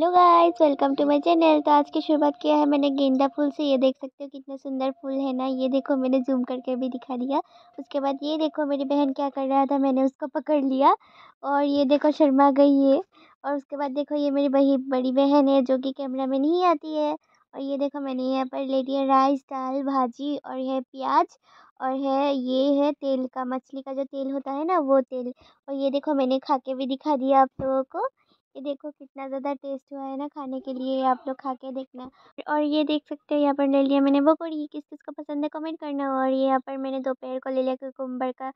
hello guys welcome to my channel तो आज की शुरुआत किया है मैंने गेंदा फूल से ये देख सकते हो कितना सुंदर फूल है ना ये देखो मैंने जूम करके भी दिखा दिया उसके बाद ये देखो मेरी बहन क्या कर रहा था मैंने उसको पकड़ लिया और ये देखो शर्मा गई है और उसके बाद देखो ये मेरी बही बड़ी बहन है जो कि कैमरा में नहीं आती है और ये देखो मैंने यहाँ पर ले लिया राइस दाल भाजी और है प्याज और है ये है तेल का मछली का जो तेल होता है ना वो तेल और ये देखो मैंने खा के भी दिखा दिया आप लोगों को ये देखो कितना ज्यादा टेस्ट हुआ है ना खाने के लिए आप लोग खा के देखना और ये देख सकते हो यहाँ पर ले लिया मैंने वो और ये किस किस को पसंद है कमेंट करना और यहाँ पर मैंने दोपहर को ले लिया कुकुम्बर का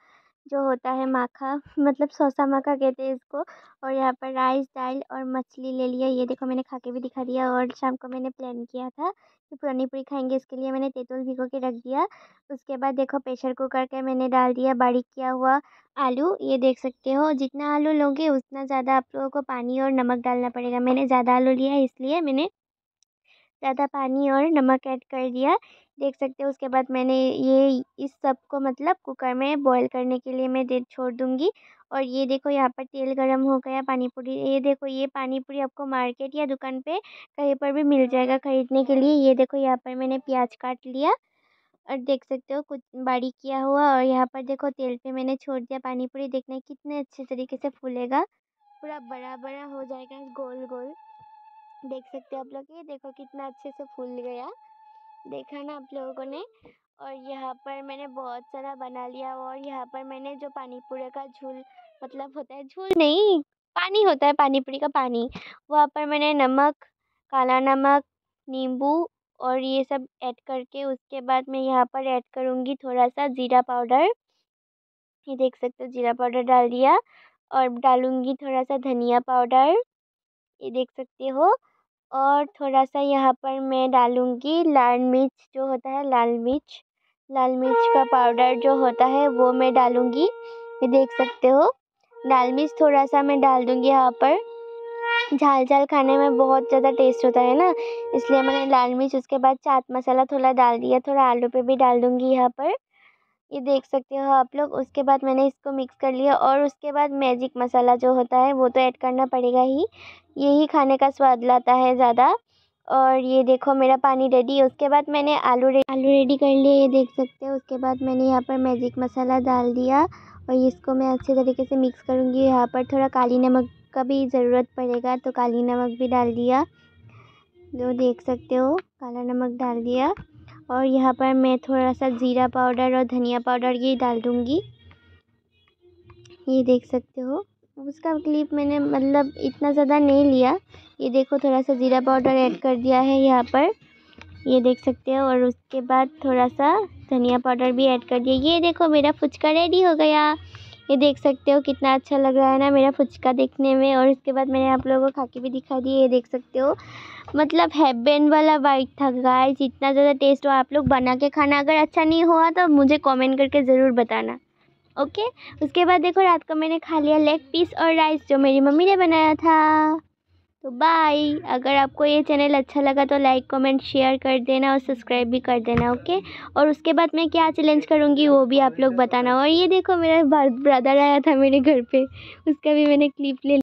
जो होता है माखा मतलब सौसा माखा कहते हैं इसको और यहाँ पर राइस दाल और मछली ले लिया ये देखो मैंने खा के भी दिखा दिया और शाम को मैंने प्लान किया था कि पुरानी पूरी खाएंगे इसके लिए मैंने तेतुल भिगो के रख दिया उसके बाद देखो प्रेशर कुकर के मैंने डाल दिया बारीक किया हुआ आलू ये देख सकते हो जितना आलू लोगे उतना ज़्यादा आप लोगों को पानी और नमक डालना पड़ेगा मैंने ज़्यादा आलू लिया इसलिए मैंने ज़्यादा पानी और नमक ऐड कर दिया देख सकते हो उसके बाद मैंने ये इस सब को मतलब कुकर में बॉईल करने के लिए मैं दे छोड़ दूँगी और ये देखो यहाँ पर तेल गरम हो गया पानी पूरी ये देखो ये पानी पूरी आपको मार्केट या दुकान पे कहीं पर भी मिल जाएगा ख़रीदने के लिए ये देखो यहाँ पर मैंने प्याज काट लिया और देख सकते हो कुछ बारीक किया हुआ और यहाँ पर देखो तेल पर मैंने छोड़ दिया पानी पूरी देखना कितने अच्छे तरीके से फूलेगा पूरा बड़ा बड़ा हो जाएगा गोल गोल देख सकते हो आप लोग ये देखो कितना अच्छे से फूल गया देखा ना आप लोगों ने और यहाँ पर मैंने बहुत सारा बना लिया और यहाँ पर मैंने जो पानी पूरे का झूल मतलब होता है झूल नहीं पानी होता है पानी पूरी का पानी वहाँ पर मैंने नमक काला नमक नींबू और ये सब ऐड करके उसके बाद मैं यहाँ पर ऐड करूँगी थोड़ा सा ज़ीरा पाउडर ये देख सकते हो जीरा पाउडर डाल दिया और डालूँगी थोड़ा सा धनिया पाउडर ये देख सकते हो और थोड़ा सा यहाँ पर मैं डालूँगी लाल मिर्च जो होता है लाल मिर्च लाल मिर्च का पाउडर जो होता है वो मैं डालूँगी ये देख सकते हो लाल मिर्च थोड़ा सा मैं डाल दूँगी यहाँ पर झाल झाल खाने में बहुत ज़्यादा टेस्ट होता है ना इसलिए मैंने लाल मिर्च उसके बाद चाट मसाला थोड़ा डाल दिया थोड़ा आलू पे भी डाल दूँगी यहाँ पर ये देख सकते हो आप लोग उसके बाद मैंने इसको मिक्स कर लिया और उसके बाद मैजिक मसाला जो होता है वो तो ऐड करना पड़ेगा ही यही खाने का स्वाद लाता है ज़्यादा और ये देखो मेरा पानी रेडी उसके बाद मैंने आलू रेडी आलू रेडी कर लिए ये देख सकते हो उसके बाद मैंने यहाँ पर मैजिक मसाला डाल दिया और इसको मैं अच्छे तरीके से मिक्स करूँगी यहाँ पर थोड़ा काली नमक का भी ज़रूरत पड़ेगा तो काली नमक भी डाल दिया जो देख सकते हो काला नमक डाल दिया और यहाँ पर मैं थोड़ा सा ज़ीरा पाउडर और धनिया पाउडर ये डाल दूँगी ये देख सकते हो उसका क्लिप मैंने मतलब इतना ज़्यादा नहीं लिया ये देखो थोड़ा सा ज़ीरा पाउडर ऐड कर दिया है यहाँ पर ये देख सकते हो और उसके बाद थोड़ा सा धनिया पाउडर भी ऐड कर दिया ये देखो मेरा फुचका रेडी हो गया ये देख सकते हो कितना अच्छा लग रहा है ना मेरा फुचका देखने में और उसके बाद मैंने आप लोगों को खा के भी दिखा दिया ये देख सकते हो मतलब हैबेन वाला वाइट था गाइस इतना ज़्यादा टेस्ट हो आप लोग बना के खाना अगर अच्छा नहीं हुआ तो मुझे कमेंट करके ज़रूर बताना ओके उसके बाद देखो रात को मैंने खा लिया लेग पीस और राइस जो मेरी मम्मी ने बनाया था तो बाय अगर आपको ये चैनल अच्छा लगा तो लाइक कमेंट शेयर कर देना और सब्सक्राइब भी कर देना ओके और उसके बाद मैं क्या चैलेंज करूँगी वो भी आप लोग बताना और ये देखो मेरा ब्रदर आया था मेरे घर पे उसका भी मैंने क्लिप ले